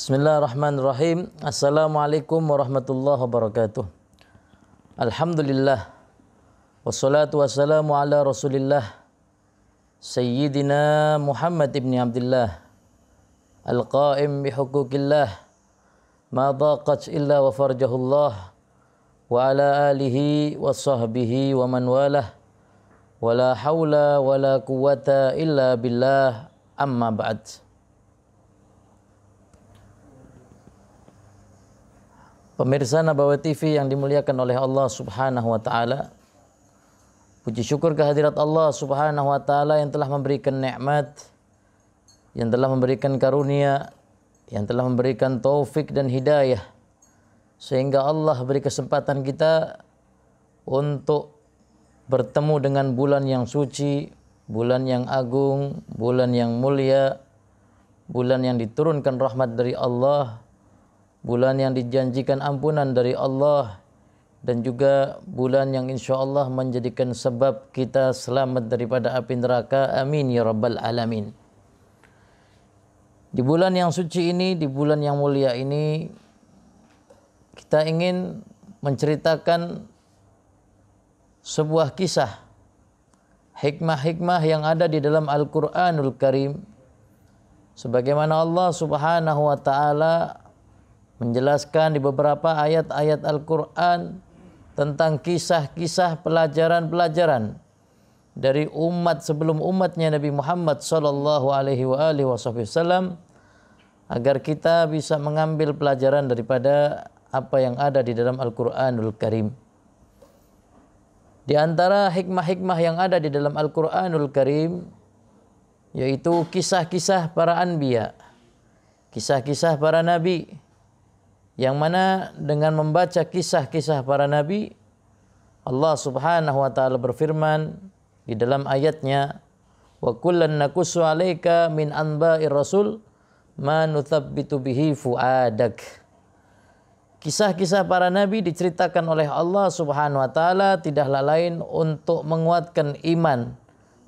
Bismillahirrahmanirrahim. Assalamualaikum warahmatullahi wabarakatuh. Alhamdulillah. Wassalatu wassalamu ala rasulillah. Sayyidina Muhammad ibn Abdullah. Al-qaim bihukukillah. Ma daqat illa wa farjahullah. Wa ala alihi wa sahbihi wa man walah. Wa la hawla wa la quwata illa billah amma ba'd. Pemirsa Nabawi TV yang dimuliakan oleh Allah Subhanahu wa taala. Puji syukur kehadirat Allah Subhanahu wa taala yang telah memberikan nikmat, yang telah memberikan karunia, yang telah memberikan taufik dan hidayah sehingga Allah beri kesempatan kita untuk bertemu dengan bulan yang suci, bulan yang agung, bulan yang mulia, bulan yang diturunkan rahmat dari Allah bulan yang dijanjikan ampunan dari Allah dan juga bulan yang insya Allah menjadikan sebab kita selamat daripada api neraka. Amin ya rabbal alamin. Di bulan yang suci ini, di bulan yang mulia ini, kita ingin menceritakan sebuah kisah hikmah-hikmah yang ada di dalam Al-Qur'anul Karim sebagaimana Allah Subhanahu wa taala menjelaskan di beberapa ayat-ayat Al-Quran tentang kisah-kisah pelajaran-pelajaran dari umat sebelum umatnya Nabi Muhammad sallallahu alaihi wasallam agar kita bisa mengambil pelajaran daripada apa yang ada di dalam Al-Qur'anul Karim. Di antara hikmah-hikmah yang ada di dalam Al-Qur'anul Karim yaitu kisah-kisah para anbiya, kisah-kisah para nabi, yang mana dengan membaca kisah-kisah para nabi Allah Subhanahu wa taala berfirman di dalam ayatnya wa kullan nakusu min anba'ir rasul ma nuthabbitu bihi fuadak Kisah-kisah para nabi diceritakan oleh Allah Subhanahu wa taala tidaklah lain untuk menguatkan iman,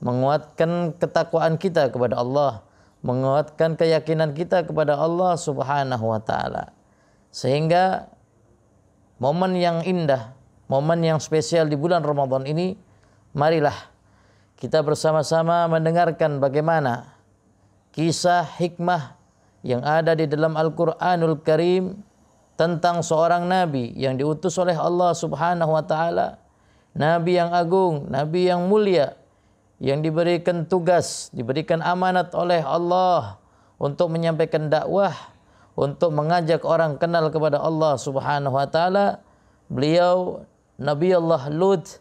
menguatkan ketakwaan kita kepada Allah, menguatkan keyakinan kita kepada Allah Subhanahu wa taala. Sehingga momen yang indah, momen yang spesial di bulan Ramadan ini, marilah kita bersama-sama mendengarkan bagaimana kisah hikmah yang ada di dalam Al-Quranul Karim tentang seorang nabi yang diutus oleh Allah Subhanahu wa taala, nabi yang agung, nabi yang mulia yang diberikan tugas, diberikan amanat oleh Allah untuk menyampaikan dakwah untuk mengajak orang kenal kepada Allah Subhanahu wa taala beliau Nabi Allah Lut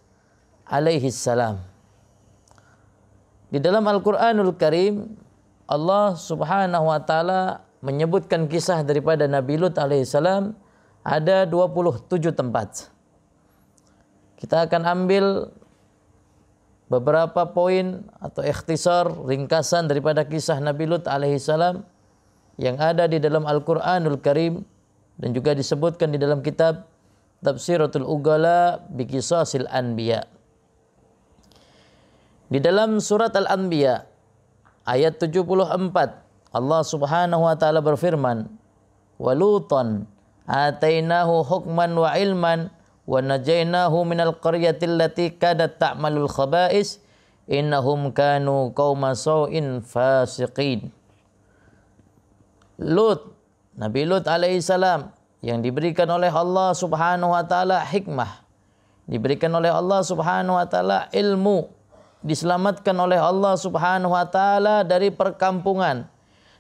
alaihi salam di dalam Al-Qur'anul Karim Allah Subhanahu wa taala menyebutkan kisah daripada Nabi Lut alaihi salam ada 27 tempat kita akan ambil beberapa poin atau ikhtisar ringkasan daripada kisah Nabi Lut alaihi salam yang ada di dalam Al-Quranul Karim dan juga disebutkan di dalam kitab Tafsiratul Ugala Bikisasil Anbiya. Di dalam surat Al-Anbiya ayat 74 Allah Subhanahu wa taala berfirman, "Walutan atainahu hukman wa ilman wa najainahu minal qaryati allati kanat ta'malul khaba'is innahum kanu qauma sau'in fasiqin." Lut, Nabi Lut alaihissalam yang diberikan oleh Allah Subhanahu wa taala hikmah, diberikan oleh Allah Subhanahu wa taala ilmu, diselamatkan oleh Allah Subhanahu wa taala dari perkampungan,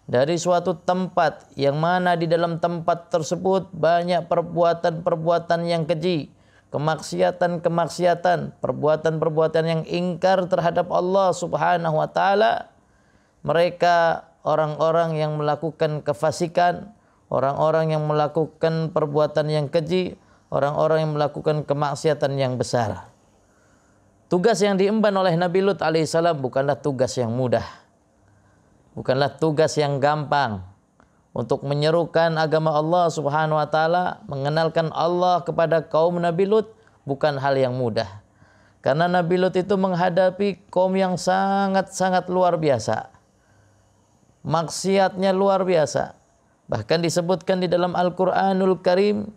dari suatu tempat yang mana di dalam tempat tersebut banyak perbuatan-perbuatan yang keji, kemaksiatan-kemaksiatan, perbuatan-perbuatan yang ingkar terhadap Allah Subhanahu wa taala. Mereka orang-orang yang melakukan kefasikan, orang-orang yang melakukan perbuatan yang keji, orang-orang yang melakukan kemaksiatan yang besar. Tugas yang diemban oleh Nabi Lut alaihissalam bukanlah tugas yang mudah. Bukanlah tugas yang gampang untuk menyerukan agama Allah Subhanahu wa taala, mengenalkan Allah kepada kaum Nabi Lut bukan hal yang mudah. Karena Nabi Lut itu menghadapi kaum yang sangat-sangat luar biasa maksiatnya luar biasa. Bahkan disebutkan di dalam Al-Quranul Karim,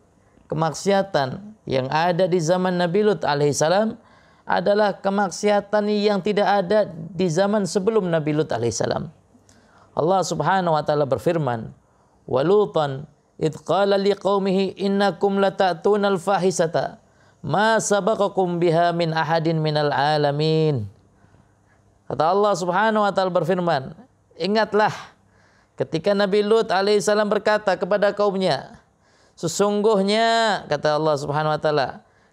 kemaksiatan yang ada di zaman Nabi Lut alaihissalam adalah kemaksiatan yang tidak ada di zaman sebelum Nabi Lut alaihissalam. Allah subhanahu wa ta'ala berfirman, وَلُوطًا إِذْ قَالَ لِقَوْمِهِ إِنَّكُمْ لَتَأْتُونَ الْفَاحِسَةَ مَا سَبَقَكُمْ بِهَا مِنْ أَحَدٍ مِنَ الْعَالَمِينَ Kata Allah subhanahu wa ta'ala berfirman, Ingatlah ketika Nabi Lut alaihissalam berkata kepada kaumnya, sesungguhnya kata Allah Subhanahu wa taala,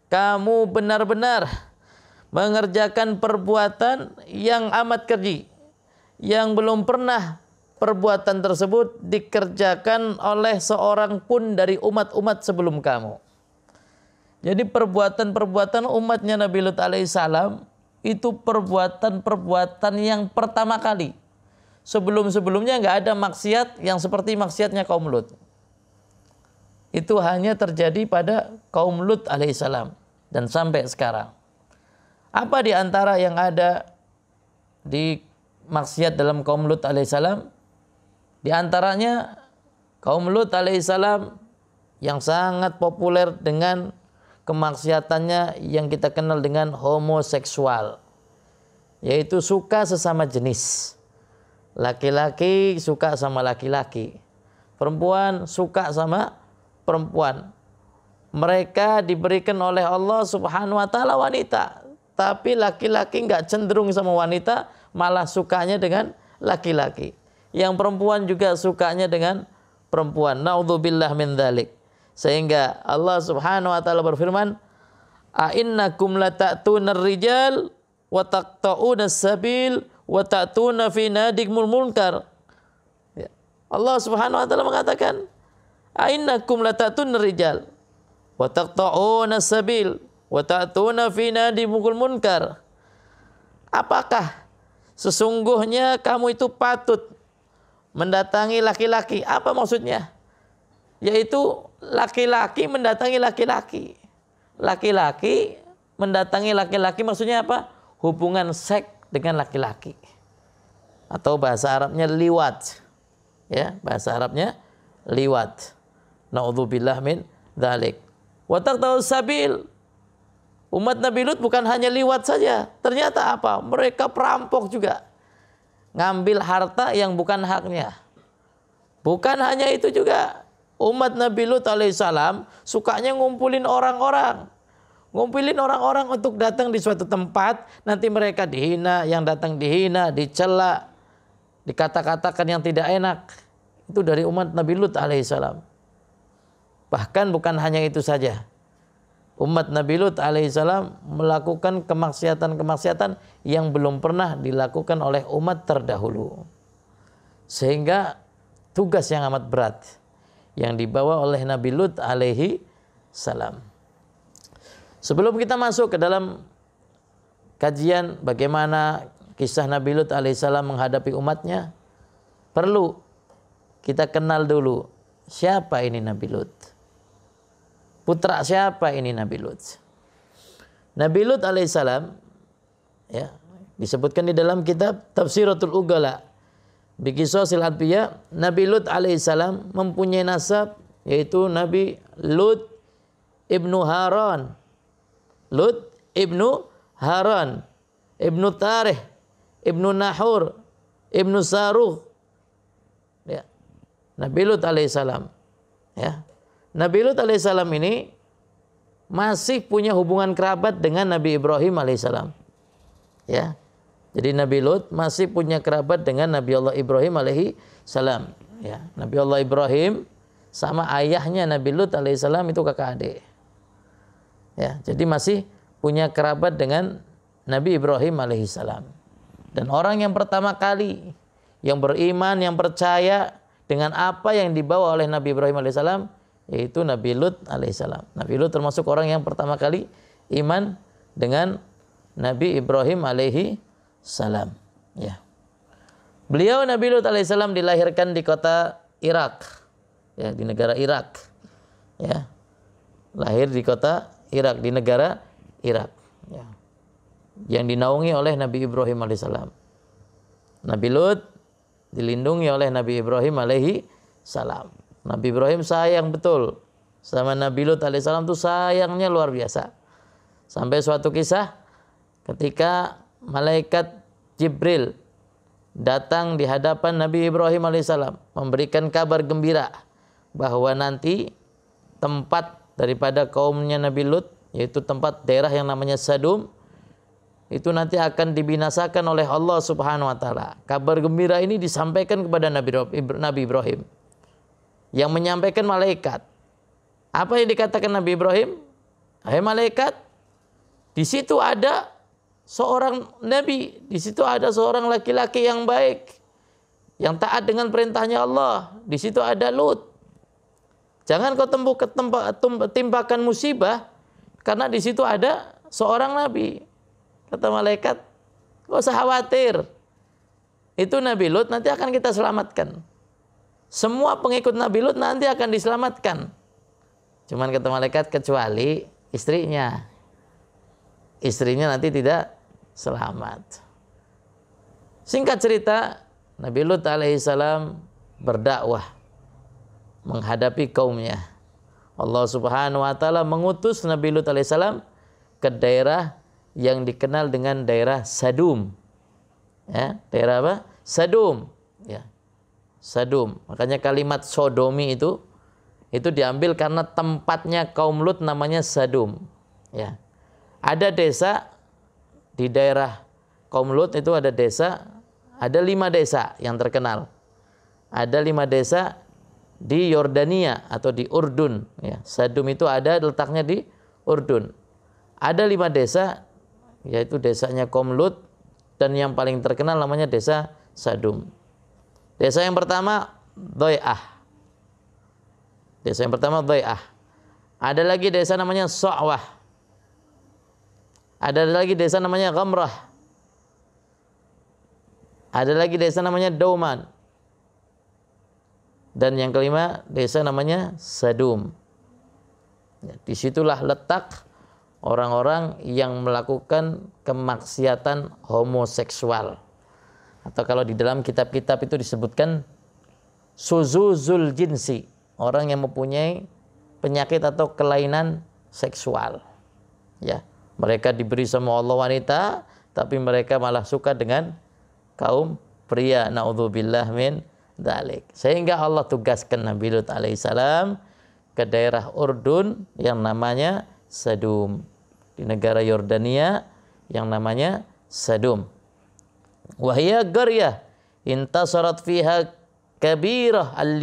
kamu benar-benar mengerjakan perbuatan yang amat keji yang belum pernah perbuatan tersebut dikerjakan oleh seorang pun dari umat-umat sebelum kamu. Jadi perbuatan-perbuatan umatnya Nabi Lut alaihissalam itu perbuatan-perbuatan yang pertama kali sebelum-sebelumnya nggak ada maksiat yang seperti maksiatnya kaum Lut. Itu hanya terjadi pada kaum Lut alaihissalam dan sampai sekarang. Apa di antara yang ada di maksiat dalam kaum Lut alaihissalam? Di antaranya kaum Lut alaihissalam yang sangat populer dengan kemaksiatannya yang kita kenal dengan homoseksual yaitu suka sesama jenis. Laki-laki suka sama laki-laki. Perempuan suka sama perempuan. Mereka diberikan oleh Allah Subhanahu wa taala wanita, tapi laki-laki nggak cenderung sama wanita, malah sukanya dengan laki-laki. Yang perempuan juga sukanya dengan perempuan. Naudzubillah min Sehingga Allah Subhanahu wa taala berfirman, "A innakum latatuna rijal wa taqta'una sabil wa ta'tuna fi nadikmul munkar. Ya. Allah Subhanahu wa taala mengatakan, "Ainnakum latatun rijal wa taqta'una sabil wa ta'tuna fi nadimul munkar." Apakah sesungguhnya kamu itu patut mendatangi laki-laki? Apa maksudnya? Yaitu laki-laki mendatangi laki-laki. Laki-laki mendatangi laki-laki maksudnya apa? Hubungan seks dengan laki-laki. Atau bahasa Arabnya liwat. Ya, bahasa Arabnya liwat. Na'udzubillah min dzalik. Wa taqta'u sabil. Umat Nabi Lut bukan hanya liwat saja. Ternyata apa? Mereka perampok juga. Ngambil harta yang bukan haknya. Bukan hanya itu juga. Umat Nabi Lut alaihissalam sukanya ngumpulin orang-orang. Ngumpulin orang-orang untuk datang di suatu tempat, nanti mereka dihina, yang datang dihina, dicela, dikata-katakan yang tidak enak. Itu dari umat Nabi Lut alaihissalam. Bahkan bukan hanya itu saja. Umat Nabi Lut alaihissalam melakukan kemaksiatan-kemaksiatan yang belum pernah dilakukan oleh umat terdahulu. Sehingga tugas yang amat berat yang dibawa oleh Nabi Lut alaihi salam Sebelum kita masuk ke dalam kajian bagaimana kisah Nabi Lut alaihissalam menghadapi umatnya, perlu kita kenal dulu siapa ini Nabi Lut. Putra siapa ini Nabi Lut? Nabi Lut alaihissalam ya, disebutkan di dalam kitab Tafsiratul Ugala silat pia Nabi Lut alaihissalam mempunyai nasab yaitu Nabi Lut ibnu Haran Lut ibnu Haran, ibnu Tarih, ibnu Nahur, ibnu Saruh. Ya. Nabi Lut alaihissalam. Ya. Nabi Lut alaihissalam ini masih punya hubungan kerabat dengan Nabi Ibrahim alaihissalam. Ya. Jadi Nabi Lut masih punya kerabat dengan Nabi Allah Ibrahim alaihi salam. Ya, Nabi Allah Ibrahim sama ayahnya Nabi Lut alaihissalam itu kakak adik. Ya, jadi masih punya kerabat dengan Nabi Ibrahim alaihissalam. Dan orang yang pertama kali yang beriman, yang percaya dengan apa yang dibawa oleh Nabi Ibrahim alaihissalam yaitu Nabi Lut alaihissalam. Nabi Lut termasuk orang yang pertama kali iman dengan Nabi Ibrahim alaihi salam. Ya. Beliau Nabi Lut alaihissalam dilahirkan di kota Irak, ya di negara Irak, ya lahir di kota Irak, di negara Irak. Ya. Yang dinaungi oleh Nabi Ibrahim alaihissalam. Nabi Lut dilindungi oleh Nabi Ibrahim alaihi salam. Nabi Ibrahim sayang betul sama Nabi Lut alaihissalam tuh sayangnya luar biasa. Sampai suatu kisah ketika malaikat Jibril datang di hadapan Nabi Ibrahim alaihissalam memberikan kabar gembira bahwa nanti tempat daripada kaumnya Nabi Lut yaitu tempat daerah yang namanya Sadum itu nanti akan dibinasakan oleh Allah Subhanahu wa taala. Kabar gembira ini disampaikan kepada Nabi Ibrahim yang menyampaikan malaikat. Apa yang dikatakan Nabi Ibrahim? Hai malaikat, di situ ada seorang nabi, di situ ada seorang laki-laki yang baik yang taat dengan perintahnya Allah. Di situ ada Lut Jangan kau tempuh tempat timpakan musibah karena di situ ada seorang nabi. Kata malaikat, kau usah khawatir. Itu Nabi Lut nanti akan kita selamatkan. Semua pengikut Nabi Lut nanti akan diselamatkan. Cuman kata malaikat kecuali istrinya. Istrinya nanti tidak selamat. Singkat cerita, Nabi Lut alaihissalam berdakwah menghadapi kaumnya. Allah Subhanahu wa taala mengutus Nabi Lut alaihissalam ke daerah yang dikenal dengan daerah Sadum. Ya, daerah apa? Sadum. Ya. Sadum. Makanya kalimat sodomi itu itu diambil karena tempatnya kaum Lut namanya Sadum. Ya. Ada desa di daerah kaum Lut itu ada desa, ada lima desa yang terkenal. Ada lima desa di Yordania atau di Urdun. Ya, Sadum itu ada letaknya di Urdun. Ada lima desa, yaitu desanya Komlut dan yang paling terkenal namanya desa Sadum. Desa yang pertama Doyah. Desa yang pertama Doyah. Ada lagi desa namanya So'wah. Ada lagi desa namanya Gamrah. Ada lagi desa namanya Dauman. Dan yang kelima desa namanya Sadum. Ya, disitulah letak orang-orang yang melakukan kemaksiatan homoseksual. Atau kalau di dalam kitab-kitab itu disebutkan suzuzul jinsi, orang yang mempunyai penyakit atau kelainan seksual. Ya, mereka diberi sama Allah wanita, tapi mereka malah suka dengan kaum pria. Naudzubillah min dalik. Sehingga Allah tugaskan Nabi Lut alaihissalam ke daerah Urdun yang namanya Sedum Di negara Yordania yang namanya Sadum. Wahia Garya intasarat fiha kabirah al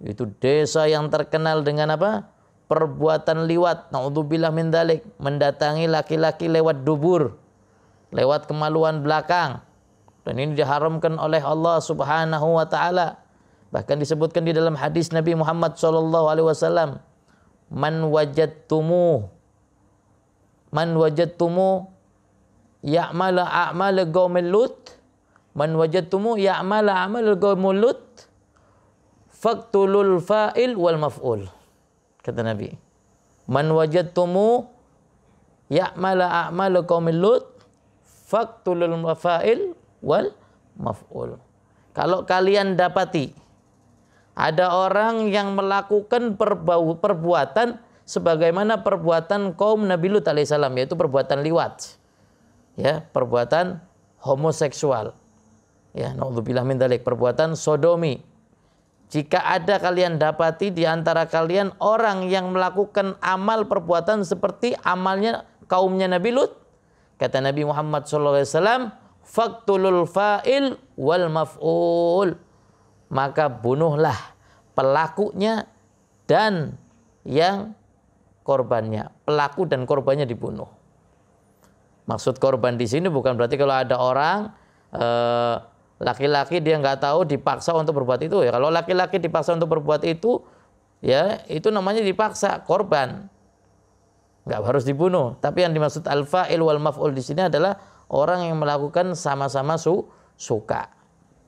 Itu desa yang terkenal dengan apa? Perbuatan liwat. Na'udzubillah min dalik. Mendatangi laki-laki lewat dubur. Lewat kemaluan belakang dan ini diharamkan oleh Allah Subhanahu wa taala. Bahkan disebutkan di dalam hadis Nabi Muhammad sallallahu alaihi wasallam, "Man wajadtumu man wajadtumu ya'mala a'mala qaumil lut man wajadtumu ya'mala a'mala qaumil lut faqtulul fa'il wal maf'ul." Kata Nabi, "Man wajadtumu ya'mala a'mala qaumil lut faqtulul fa'il wal maf'ul. Kalau kalian dapati ada orang yang melakukan perbau, perbuatan sebagaimana perbuatan kaum Nabi Lut alaihissalam yaitu perbuatan liwat. Ya, perbuatan homoseksual. Ya, naudzubillah min dalik, perbuatan sodomi. Jika ada kalian dapati di antara kalian orang yang melakukan amal perbuatan seperti amalnya kaumnya Nabi Lut, kata Nabi Muhammad SAW, faktulul fa'il wal maf'ul. Maka bunuhlah pelakunya dan yang korbannya. Pelaku dan korbannya dibunuh. Maksud korban di sini bukan berarti kalau ada orang eh, laki-laki e, dia nggak tahu dipaksa untuk berbuat itu ya. Kalau laki-laki dipaksa untuk berbuat itu ya itu namanya dipaksa korban. Nggak harus dibunuh. Tapi yang dimaksud alfa fail wal maf'ul di sini adalah orang yang melakukan sama-sama su suka.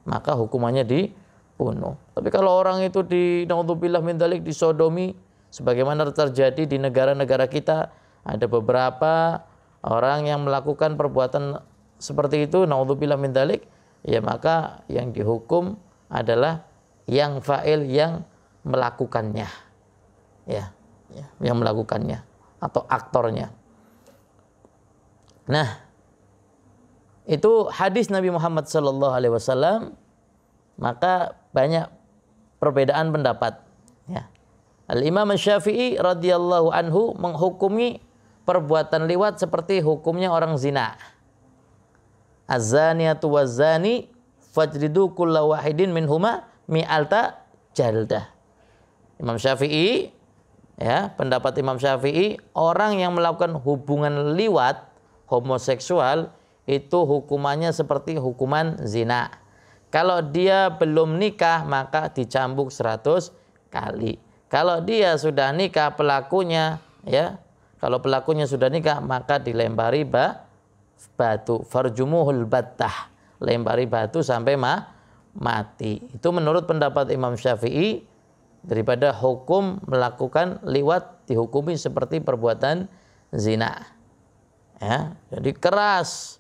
Maka hukumannya dibunuh. Tapi kalau orang itu di naudzubillah min dalik disodomi sebagaimana terjadi di negara-negara kita ada beberapa orang yang melakukan perbuatan seperti itu naudzubillah min dalik ya maka yang dihukum adalah yang fa'il yang melakukannya ya, ya yang melakukannya atau aktornya nah itu hadis Nabi Muhammad Sallallahu Alaihi Wasallam maka banyak perbedaan pendapat. Ya. Al Imam Syafi'i radhiyallahu anhu menghukumi perbuatan liwat seperti hukumnya orang zina. az wazani fajridu kulla wahidin mi alta jaldah. Imam Syafi'i ya, pendapat Imam Syafi'i orang yang melakukan hubungan liwat homoseksual itu hukumannya seperti hukuman zina. Kalau dia belum nikah maka dicambuk 100 kali. Kalau dia sudah nikah pelakunya ya, kalau pelakunya sudah nikah maka dilempari ba, batu farjumuhul battah. Lempari batu sampai ma, mati. Itu menurut pendapat Imam Syafi'i daripada hukum melakukan liwat dihukumi seperti perbuatan zina. Ya, jadi keras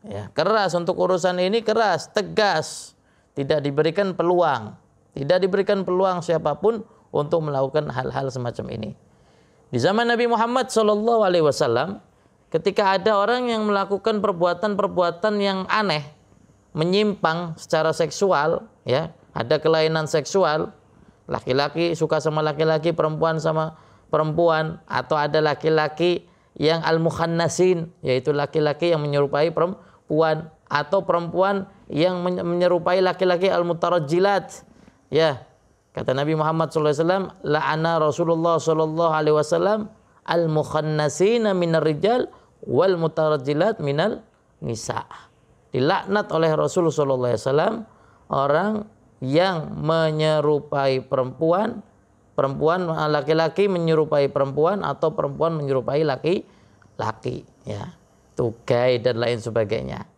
Ya, keras untuk urusan ini keras, tegas. Tidak diberikan peluang. Tidak diberikan peluang siapapun untuk melakukan hal-hal semacam ini. Di zaman Nabi Muhammad Shallallahu Alaihi Wasallam, ketika ada orang yang melakukan perbuatan-perbuatan yang aneh, menyimpang secara seksual, ya, ada kelainan seksual, laki-laki suka sama laki-laki, perempuan sama perempuan, atau ada laki-laki yang al-mukhannasin, yaitu laki-laki yang menyerupai perempuan perempuan atau perempuan yang menyerupai laki-laki al jilat Ya. Kata Nabi Muhammad SAW, la'ana Rasulullah sallallahu alaihi wasallam al-mukhannasina minar rijal wal minal nisa. Dilaknat oleh Rasulullah SAW orang yang menyerupai perempuan, perempuan laki-laki menyerupai perempuan atau perempuan menyerupai laki-laki, ya tugai dan lain sebagainya.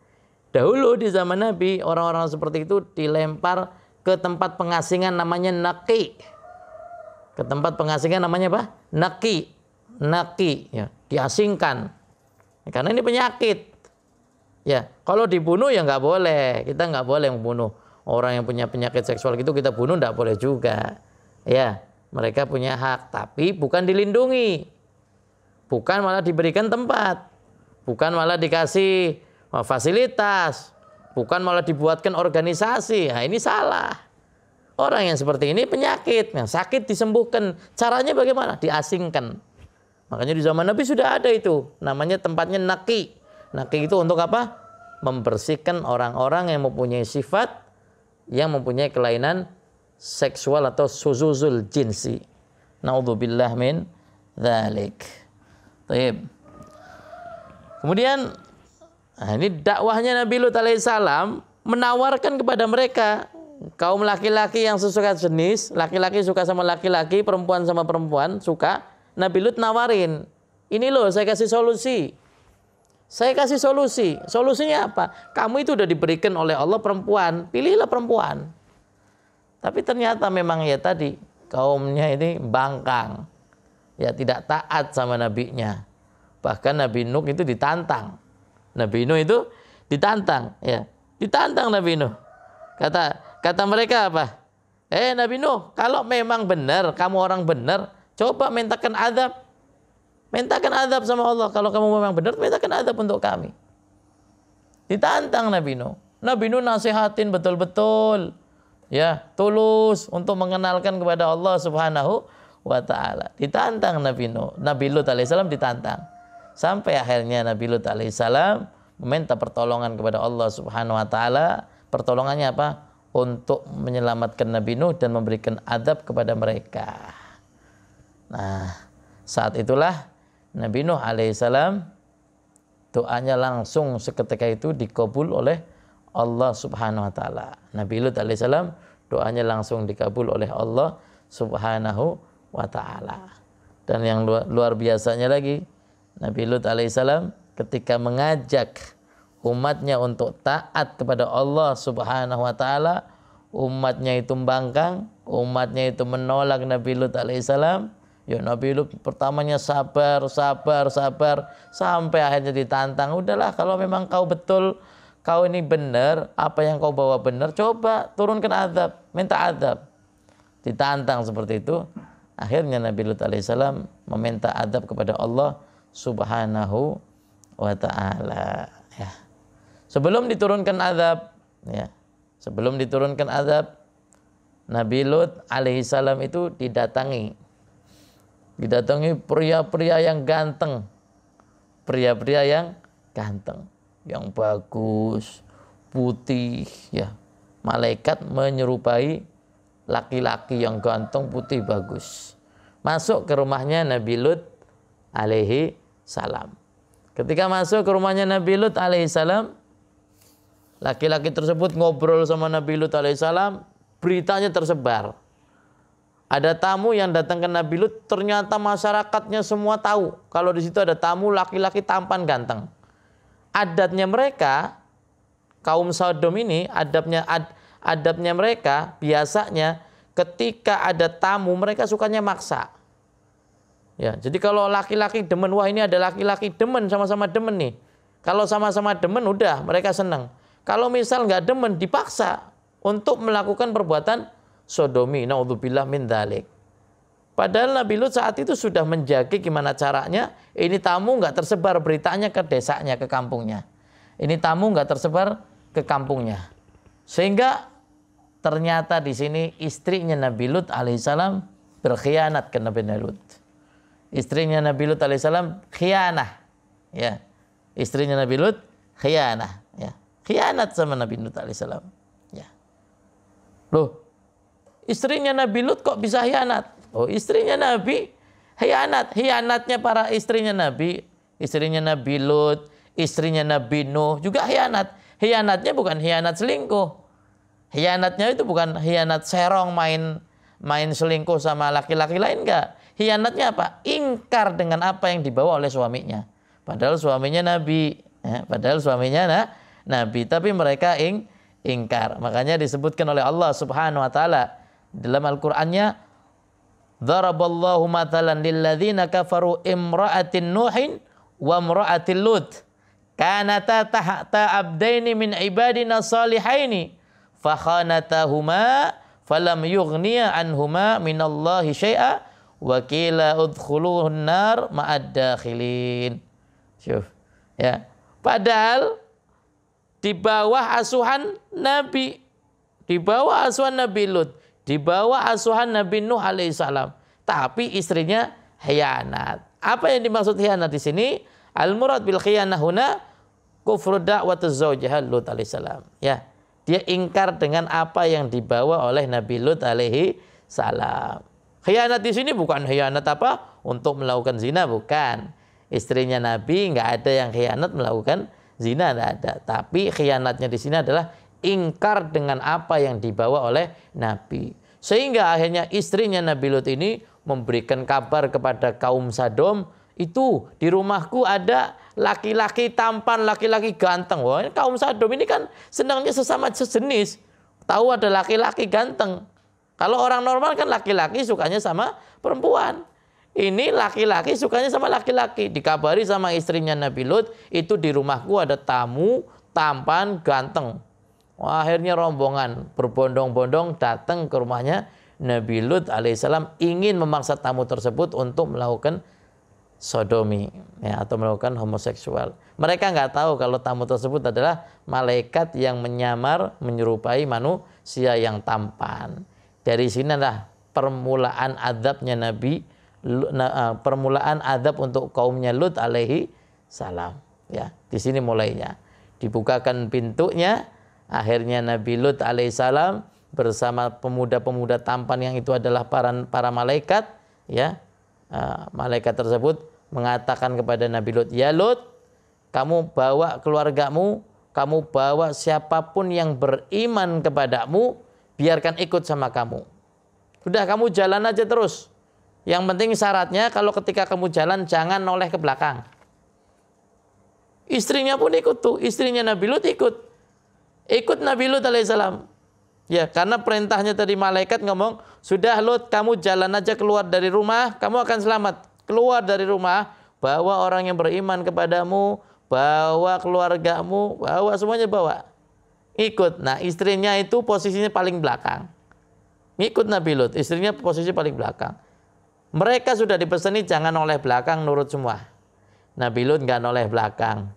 Dahulu di zaman Nabi orang-orang seperti itu dilempar ke tempat pengasingan namanya naki. Ke tempat pengasingan namanya apa? Naki. Naki ya, diasingkan. Karena ini penyakit. Ya, kalau dibunuh ya nggak boleh. Kita nggak boleh membunuh orang yang punya penyakit seksual gitu kita bunuh nggak boleh juga. Ya, mereka punya hak tapi bukan dilindungi. Bukan malah diberikan tempat bukan malah dikasih eh, fasilitas, bukan malah dibuatkan organisasi. Nah, ini salah. Orang yang seperti ini penyakit, yang sakit disembuhkan. Caranya bagaimana? Diasingkan. Makanya di zaman Nabi sudah ada itu. Namanya tempatnya naki. Naki itu untuk apa? Membersihkan orang-orang yang mempunyai sifat yang mempunyai kelainan seksual atau suzuzul jinsi. Naudzubillah min dzalik. Baik. Kemudian nah ini dakwahnya Nabi Lut alaihissalam menawarkan kepada mereka kaum laki-laki yang sesuka jenis, laki-laki suka sama laki-laki, perempuan sama perempuan suka. Nabi Lut nawarin, ini loh saya kasih solusi. Saya kasih solusi. Solusinya apa? Kamu itu sudah diberikan oleh Allah perempuan, pilihlah perempuan. Tapi ternyata memang ya tadi kaumnya ini bangkang. Ya tidak taat sama nabinya. Bahkan Nabi Nuh itu ditantang. Nabi Nuh itu ditantang, ya. Ditantang Nabi Nuh. Kata kata mereka apa? Eh Nabi Nuh, kalau memang benar kamu orang benar, coba mintakan azab. Mintakan azab sama Allah. Kalau kamu memang benar, mintakan azab untuk kami. Ditantang Nabi Nuh. Nabi Nuh nasihatin betul-betul. Ya, tulus untuk mengenalkan kepada Allah Subhanahu wa taala. Ditantang Nabi Nuh. Nabi Lut alaihissalam ditantang. Sampai akhirnya Nabi Lut alaihissalam meminta pertolongan kepada Allah subhanahu wa ta'ala. Pertolongannya apa? Untuk menyelamatkan Nabi Nuh dan memberikan adab kepada mereka. Nah, saat itulah Nabi Nuh alaihissalam doanya langsung seketika itu dikabul oleh Allah Subhanahu wa taala. Nabi Lut alaihissalam doanya langsung dikabul oleh Allah Subhanahu wa taala. Dan yang luar, luar biasanya lagi, Nabi Lut alaihissalam ketika mengajak umatnya untuk taat kepada Allah subhanahu wa ta'ala umatnya itu membangkang umatnya itu menolak Nabi Lut alaihissalam ya Nabi Lut pertamanya sabar sabar sabar sampai akhirnya ditantang udahlah kalau memang kau betul kau ini benar apa yang kau bawa benar coba turunkan azab minta azab ditantang seperti itu akhirnya Nabi Lut alaihissalam meminta azab kepada Allah Subhanahu wa taala ya. Sebelum diturunkan azab ya. Sebelum diturunkan azab Nabi Lut alaihi salam itu didatangi didatangi pria-pria yang ganteng pria-pria yang ganteng yang bagus putih ya malaikat menyerupai laki-laki yang ganteng putih bagus masuk ke rumahnya Nabi Lut alaihi salam. Ketika masuk ke rumahnya Nabi Lut alaihissalam, laki-laki tersebut ngobrol sama Nabi Lut alaihissalam, beritanya tersebar. Ada tamu yang datang ke Nabi Lut, ternyata masyarakatnya semua tahu kalau di situ ada tamu laki-laki tampan ganteng. Adatnya mereka, kaum Sodom ini, adabnya ad, adabnya mereka biasanya ketika ada tamu mereka sukanya maksa Ya, jadi kalau laki-laki demen, wah ini ada laki-laki demen, sama-sama demen nih. Kalau sama-sama demen, udah mereka senang. Kalau misal nggak demen, dipaksa untuk melakukan perbuatan sodomi. Naudzubillah min dalik. Padahal Nabi Lut saat itu sudah menjaga gimana caranya ini tamu nggak tersebar beritanya ke desanya, ke kampungnya. Ini tamu nggak tersebar ke kampungnya. Sehingga ternyata di sini istrinya Nabi Lut alaihissalam berkhianat ke Nabi Lut istrinya Nabi Lut alaihissalam khianah. Ya. Istrinya Nabi Lut khianah. Ya. Khianat sama Nabi Lut alaihissalam. Ya. Loh, istrinya Nabi Lut kok bisa khianat? Oh, istrinya Nabi khianat. Khianatnya para istrinya Nabi, istrinya Nabi Lut, istrinya Nabi Nuh juga khianat. Khianatnya bukan khianat selingkuh. Khianatnya itu bukan khianat serong main main selingkuh sama laki-laki lain enggak Hianatnya apa? Ingkar dengan apa yang dibawa oleh suaminya. Padahal suaminya Nabi. Ya, padahal suaminya nah, Nabi. Tapi mereka ing, ingkar. Makanya disebutkan oleh Allah subhanahu wa ta'ala. Dalam Al-Qurannya. Daraballahu matalan lilladzina kafaru imra'atin nuhin wa imra'atin lut. Kanata tahta abdaini min ibadina salihaini. Fakhanatahuma falam yughniya anhuma minallahi syai'a Wakila qila udkhuluhun nar ma'ad dakhilin. Ya. Padahal di bawah asuhan Nabi, di bawah asuhan Nabi Lut, di bawah asuhan Nabi Nuh alaihissalam. Tapi istrinya hianat. Apa yang dimaksud hianat di sini? Al murad bil khianah huna kufru da'watu zaujah Lut alaihissalam. Ya. Dia ingkar dengan apa yang dibawa oleh Nabi Lut alaihi salam. Khianat di sini bukan khianat apa? Untuk melakukan zina bukan. Istrinya Nabi nggak ada yang khianat melakukan zina nggak ada. Tapi khianatnya di sini adalah ingkar dengan apa yang dibawa oleh Nabi. Sehingga akhirnya istrinya Nabi Lut ini memberikan kabar kepada kaum Sadom, itu di rumahku ada laki-laki tampan, laki-laki ganteng. Wah, kaum Sadom ini kan senangnya sesama sejenis. Tahu ada laki-laki ganteng. Kalau orang normal kan laki-laki sukanya sama perempuan. Ini laki-laki sukanya sama laki-laki. Dikabari sama istrinya Nabi Lut, itu di rumahku ada tamu tampan ganteng. Wah, akhirnya rombongan berbondong-bondong datang ke rumahnya Nabi Lut alaihissalam ingin memaksa tamu tersebut untuk melakukan sodomi ya, atau melakukan homoseksual. Mereka nggak tahu kalau tamu tersebut adalah malaikat yang menyamar menyerupai manusia yang tampan. Dari sinilah permulaan adabnya Nabi eh, permulaan adab untuk kaumnya Lut alaihi salam ya di sini mulainya dibukakan pintunya akhirnya Nabi Lut alaihi salam bersama pemuda-pemuda tampan yang itu adalah para para malaikat ya eh, malaikat tersebut mengatakan kepada Nabi Lut ya Lut kamu bawa keluargamu kamu bawa siapapun yang beriman kepadamu biarkan ikut sama kamu. Udah kamu jalan aja terus. Yang penting syaratnya kalau ketika kamu jalan jangan noleh ke belakang. Istrinya pun ikut tuh, istrinya Nabi Lut ikut. Ikut Nabi Lut alaihissalam. Ya, karena perintahnya tadi malaikat ngomong, "Sudah Lut, kamu jalan aja keluar dari rumah, kamu akan selamat. Keluar dari rumah, bawa orang yang beriman kepadamu, bawa keluargamu, bawa semuanya bawa." ikut. Nah, istrinya itu posisinya paling belakang. Ngikut Nabi Lut, istrinya posisi paling belakang. Mereka sudah dipeseni jangan oleh belakang nurut semua. Nabi Lut nggak noleh belakang.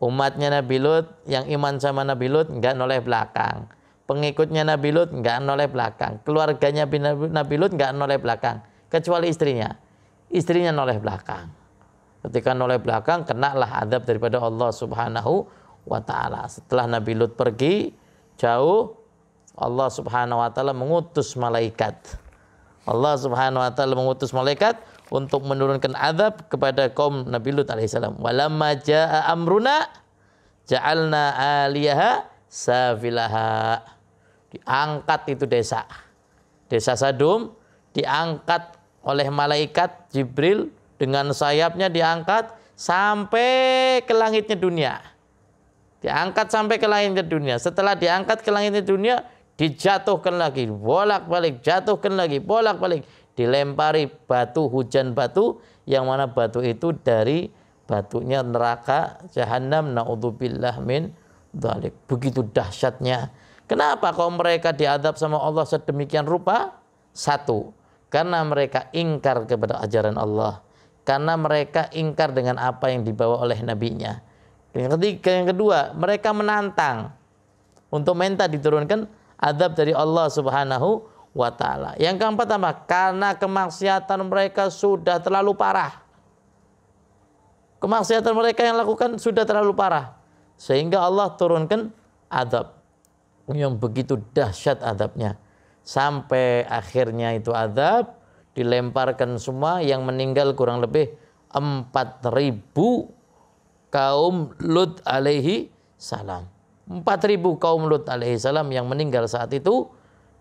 Umatnya Nabi Lut yang iman sama Nabi Lut nggak noleh belakang. Pengikutnya Nabi Lut nggak noleh belakang. Keluarganya Nabi Lut nggak noleh belakang. Kecuali istrinya. Istrinya noleh belakang. Ketika noleh belakang, kenalah adab daripada Allah subhanahu wa taala. Setelah Nabi Lut pergi jauh, Allah Subhanahu wa taala mengutus malaikat. Allah Subhanahu wa taala mengutus malaikat untuk menurunkan azab kepada kaum Nabi Lut alaihissalam. Walamma jaa amruna ja'alna aliyaha safilaha. Diangkat itu desa. Desa Sadum diangkat oleh malaikat Jibril dengan sayapnya diangkat sampai ke langitnya dunia Diangkat sampai ke langit dunia. Setelah diangkat ke langit dunia, dijatuhkan lagi, bolak-balik, jatuhkan lagi, bolak-balik. Dilempari batu, hujan batu, yang mana batu itu dari batunya neraka, jahanam, na'udzubillah min dalik. Begitu dahsyatnya. Kenapa kalau mereka diadab sama Allah sedemikian rupa? Satu, karena mereka ingkar kepada ajaran Allah. Karena mereka ingkar dengan apa yang dibawa oleh nabinya. nya yang ketiga, yang kedua, mereka menantang untuk minta diturunkan adab dari Allah Subhanahu wa taala. Yang keempat apa? Karena kemaksiatan mereka sudah terlalu parah. Kemaksiatan mereka yang lakukan sudah terlalu parah sehingga Allah turunkan adab yang begitu dahsyat adabnya sampai akhirnya itu adab dilemparkan semua yang meninggal kurang lebih 4000 kaum Lut alaihi salam. 4000 kaum Lut alaihi salam yang meninggal saat itu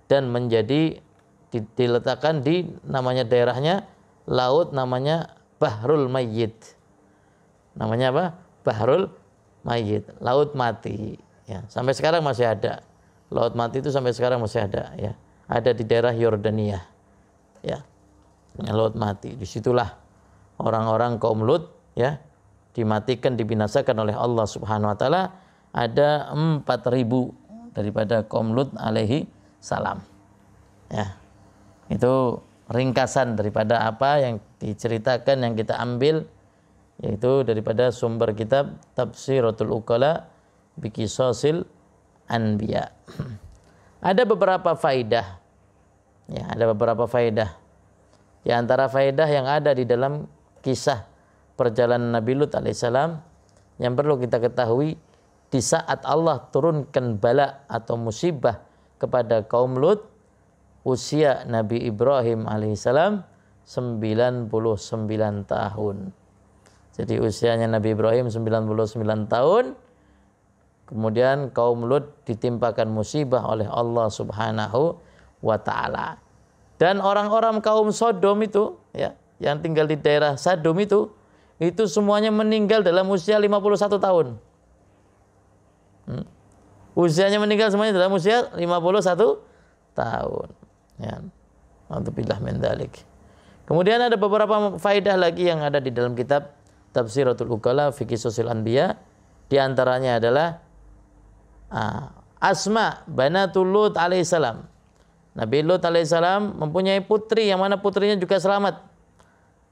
dan menjadi diletakkan di namanya daerahnya laut namanya Bahrul Mayyit. Namanya apa? Bahrul Mayyit, laut mati. Ya, sampai sekarang masih ada. Laut mati itu sampai sekarang masih ada ya. Ada di daerah Yordania. Ya. Laut mati. Disitulah orang-orang kaum Lut ya dimatikan dibinasakan oleh Allah Subhanahu wa taala ada empat ribu daripada kaum Lut alaihi salam. Ya. Itu ringkasan daripada apa yang diceritakan yang kita ambil yaitu daripada sumber kitab Tafsir Tafsiratul Uqala bikisosil anbiya. Ada beberapa faidah. Ya, ada beberapa faidah. Di antara faidah yang ada di dalam kisah perjalanan Nabi Lut alaihissalam yang perlu kita ketahui di saat Allah turunkan bala atau musibah kepada kaum Lut usia Nabi Ibrahim alaihissalam 99 tahun. Jadi usianya Nabi Ibrahim 99 tahun. Kemudian kaum Lut ditimpakan musibah oleh Allah Subhanahu wa taala. Dan orang-orang kaum Sodom itu ya, yang tinggal di daerah Sodom itu itu semuanya meninggal dalam usia 51 tahun. Hmm. Usianya meninggal semuanya dalam usia 51 tahun. Ya. Alhamdulillah mendalik. Kemudian ada beberapa faidah lagi yang ada di dalam kitab Tafsiratul Uqala Fikih Sosil Anbiya. Di antaranya adalah uh, Asma banatul Lut alaihissalam. Nabi Lut alaihissalam mempunyai putri yang mana putrinya juga selamat.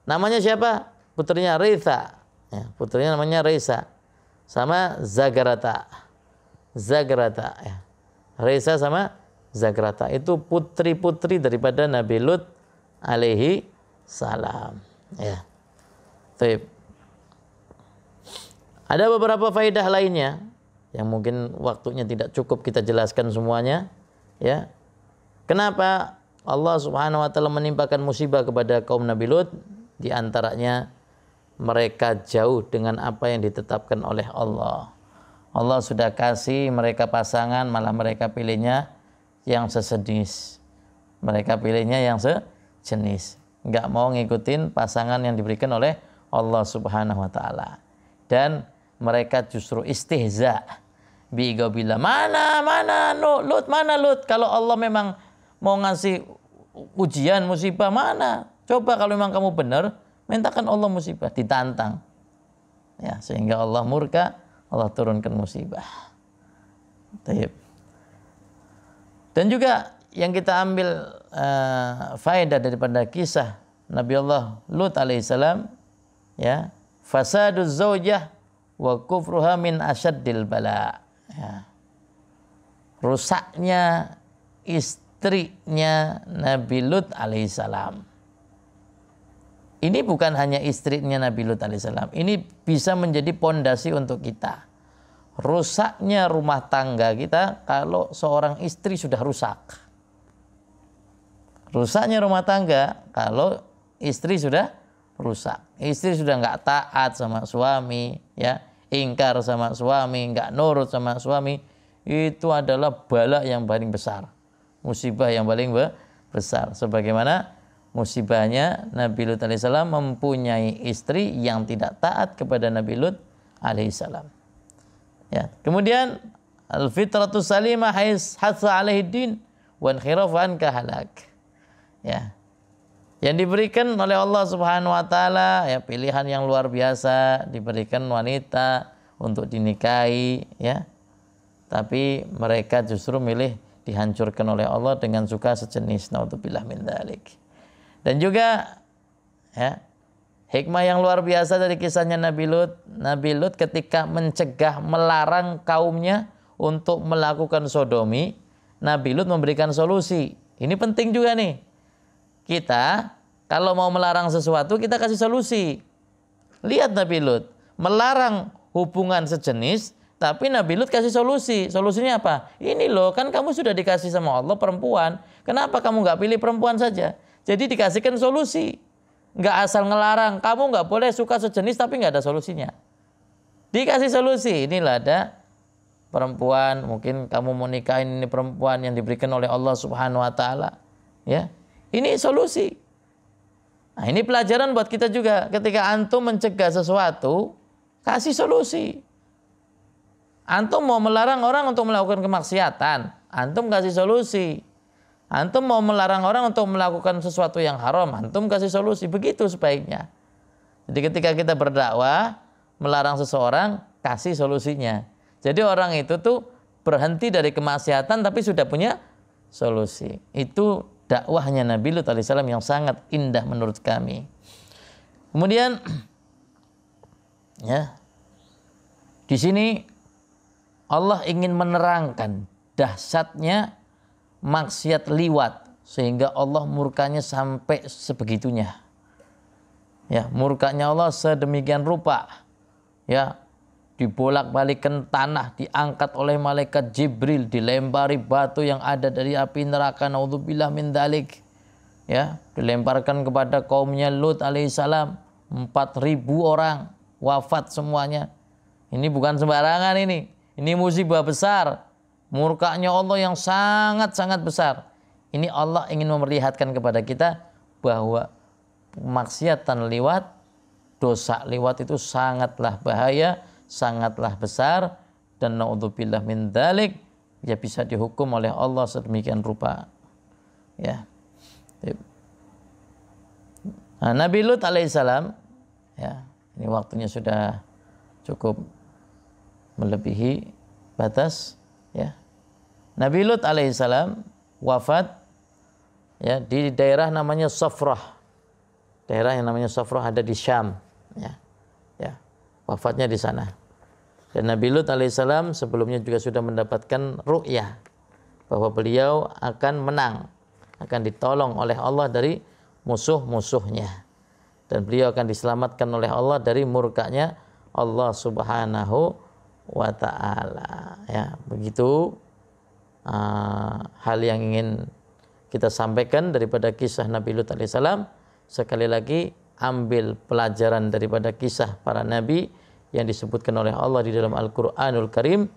Namanya siapa? putrinya Reza, Ya, putrinya namanya Reza, Sama Zagrata. Zagrata. Ya. Reza sama Zagrata. Itu putri-putri daripada Nabi Lut alaihi salam. Ya. Taip. Ada beberapa faidah lainnya yang mungkin waktunya tidak cukup kita jelaskan semuanya. Ya. Kenapa Allah Subhanahu wa taala menimpakan musibah kepada kaum Nabi Lut? Di antaranya mereka jauh dengan apa yang ditetapkan oleh Allah. Allah sudah kasih mereka pasangan, malah mereka pilihnya yang sesedis. Mereka pilihnya yang sejenis. Nggak mau ngikutin pasangan yang diberikan oleh Allah Subhanahu wa taala. Dan mereka justru istihza. Bigo bila mana mana lut mana lut kalau Allah memang mau ngasih ujian musibah mana coba kalau memang kamu benar Mintakan Allah musibah, ditantang. Ya, sehingga Allah murka, Allah turunkan musibah. Taib. Dan juga yang kita ambil uh, faedah daripada kisah Nabi Allah Lut alaihissalam ya fasadu zaujah wa kufruha min asyaddil bala ya. rusaknya istrinya Nabi Lut alaihissalam ini bukan hanya istrinya Nabi Lut alaihissalam. Ini bisa menjadi pondasi untuk kita. Rusaknya rumah tangga kita kalau seorang istri sudah rusak. Rusaknya rumah tangga kalau istri sudah rusak. Istri sudah nggak taat sama suami, ya ingkar sama suami, nggak nurut sama suami. Itu adalah bala yang paling besar. Musibah yang paling besar. Sebagaimana musibahnya Nabi Lut alaihissalam mempunyai istri yang tidak taat kepada Nabi Lut alaihissalam. Ya. Kemudian al fitratus salimah hasa alaihi din wan khirafan kahalak. Ya. Yang diberikan oleh Allah Subhanahu wa taala ya pilihan yang luar biasa diberikan wanita untuk dinikahi ya. Tapi mereka justru milih dihancurkan oleh Allah dengan suka sejenis naudzubillah min dzalik. Dan juga ya, hikmah yang luar biasa dari kisahnya Nabi Lut. Nabi Lut ketika mencegah melarang kaumnya untuk melakukan sodomi, Nabi Lut memberikan solusi. Ini penting juga nih. Kita kalau mau melarang sesuatu kita kasih solusi. Lihat Nabi Lut, melarang hubungan sejenis tapi Nabi Lut kasih solusi. Solusinya apa? Ini loh, kan kamu sudah dikasih sama Allah perempuan. Kenapa kamu nggak pilih perempuan saja? Jadi dikasihkan solusi. Nggak asal ngelarang. Kamu nggak boleh suka sejenis tapi nggak ada solusinya. Dikasih solusi. Inilah ada perempuan. Mungkin kamu mau nikahin ini perempuan yang diberikan oleh Allah subhanahu wa ta'ala. Ya. Ini solusi. Nah ini pelajaran buat kita juga. Ketika antum mencegah sesuatu, kasih solusi. Antum mau melarang orang untuk melakukan kemaksiatan. Antum kasih solusi Antum mau melarang orang untuk melakukan sesuatu yang haram, antum kasih solusi. Begitu sebaiknya. Jadi ketika kita berdakwah, melarang seseorang, kasih solusinya. Jadi orang itu tuh berhenti dari kemaksiatan tapi sudah punya solusi. Itu dakwahnya Nabi Lut alaihissalam yang sangat indah menurut kami. Kemudian ya di sini Allah ingin menerangkan dahsyatnya maksiat liwat sehingga Allah murkanya sampai sebegitunya. Ya, murkanya Allah sedemikian rupa. Ya, dibolak-balikkan tanah, diangkat oleh malaikat Jibril, dilempari batu yang ada dari api neraka. Naudzubillah min dalik. Ya, dilemparkan kepada kaumnya Lut alaihissalam 4000 orang wafat semuanya. Ini bukan sembarangan ini. Ini musibah besar murkanya Allah yang sangat-sangat besar. Ini Allah ingin memperlihatkan kepada kita bahwa maksiatan lewat, dosa lewat itu sangatlah bahaya, sangatlah besar dan naudzubillah min dzalik ya bisa dihukum oleh Allah sedemikian rupa. Ya. Nah, Nabi Lut alaihissalam ya, ini waktunya sudah cukup melebihi batas. Nabi Lut alaihissalam wafat ya di daerah namanya Safrah. Daerah yang namanya Safrah ada di Syam, ya. Ya. Wafatnya di sana. Dan Nabi Lut alaihissalam sebelumnya juga sudah mendapatkan ru'yah bahwa beliau akan menang, akan ditolong oleh Allah dari musuh-musuhnya. Dan beliau akan diselamatkan oleh Allah dari murkanya Allah Subhanahu wa taala. Ya, begitu Ah, hal yang ingin kita sampaikan daripada kisah Nabi Lut alaihissalam sekali lagi ambil pelajaran daripada kisah para nabi yang disebutkan oleh Allah di dalam Al-Qur'anul Karim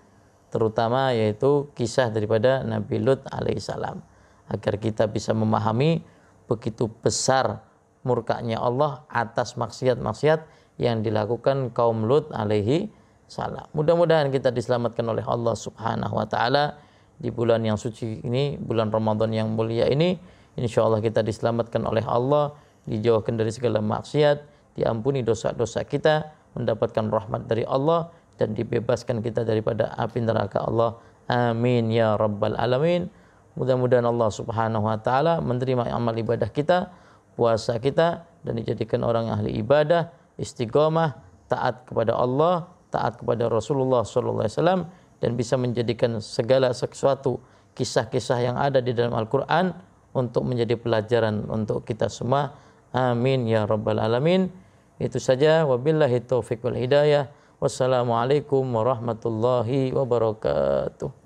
terutama yaitu kisah daripada Nabi Lut alaihissalam agar kita bisa memahami begitu besar murkanya Allah atas maksiat-maksiat yang dilakukan kaum Lut alaihi salam. Mudah-mudahan kita diselamatkan oleh Allah Subhanahu wa taala di bulan yang suci ini, bulan Ramadan yang mulia ini, insya Allah kita diselamatkan oleh Allah, dijauhkan dari segala maksiat, diampuni dosa-dosa kita, mendapatkan rahmat dari Allah, dan dibebaskan kita daripada api neraka Allah. Amin ya Rabbal Alamin. Mudah-mudahan Allah Subhanahu wa Ta'ala menerima amal ibadah kita, puasa kita, dan dijadikan orang ahli ibadah, istiqomah, taat kepada Allah, taat kepada Rasulullah SAW dan bisa menjadikan segala sesuatu kisah-kisah yang ada di dalam Al-Quran untuk menjadi pelajaran untuk kita semua. Amin ya rabbal alamin. Itu saja. Wabillahi taufiq wal hidayah. Wassalamualaikum warahmatullahi wabarakatuh.